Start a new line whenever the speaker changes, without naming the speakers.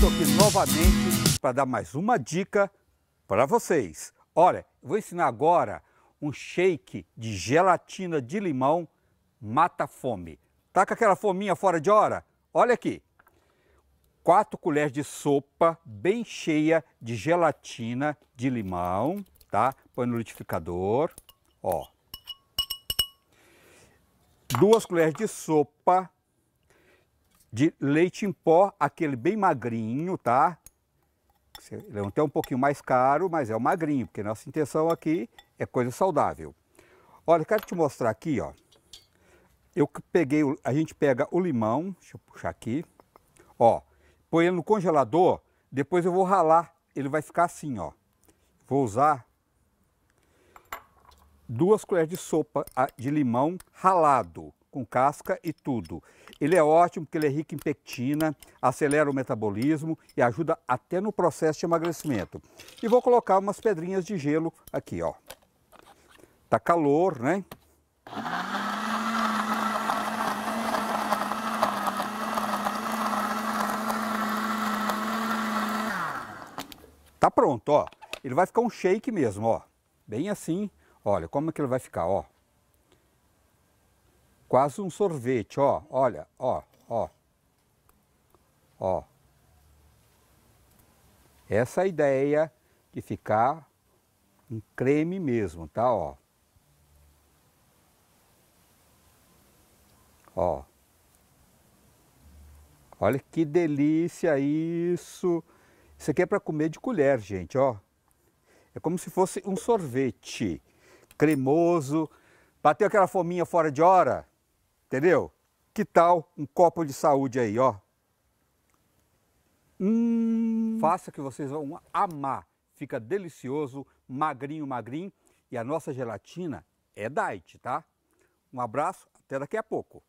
estou aqui novamente para dar mais uma dica para vocês. Olha, vou ensinar agora um shake de gelatina de limão mata fome. Tá com aquela fominha fora de hora? Olha aqui. 4 colheres de sopa bem cheia de gelatina de limão, tá? Põe no liquidificador, ó. 2 colheres de sopa de leite em pó, aquele bem magrinho, tá? Ele é até um pouquinho mais caro, mas é o magrinho, porque nossa intenção aqui é coisa saudável. Olha, quero te mostrar aqui, ó. Eu peguei, a gente pega o limão, deixa eu puxar aqui, ó. Põe ele no congelador, depois eu vou ralar, ele vai ficar assim, ó. Vou usar duas colheres de sopa de limão ralado com casca e tudo. Ele é ótimo porque ele é rico em pectina, acelera o metabolismo e ajuda até no processo de emagrecimento. E vou colocar umas pedrinhas de gelo aqui, ó. Tá calor, né? Tá pronto, ó. Ele vai ficar um shake mesmo, ó. Bem assim. Olha como é que ele vai ficar, ó quase um sorvete, ó, olha, ó, ó, ó. Essa é ideia de ficar um creme mesmo, tá, ó. Ó. Olha que delícia isso. Isso aqui é para comer de colher, gente, ó. É como se fosse um sorvete cremoso. Bateu aquela fominha fora de hora? Entendeu? Que tal um copo de saúde aí, ó? Hum. Faça que vocês vão amar. Fica delicioso, magrinho, magrinho. E a nossa gelatina é diet, tá? Um abraço, até daqui a pouco.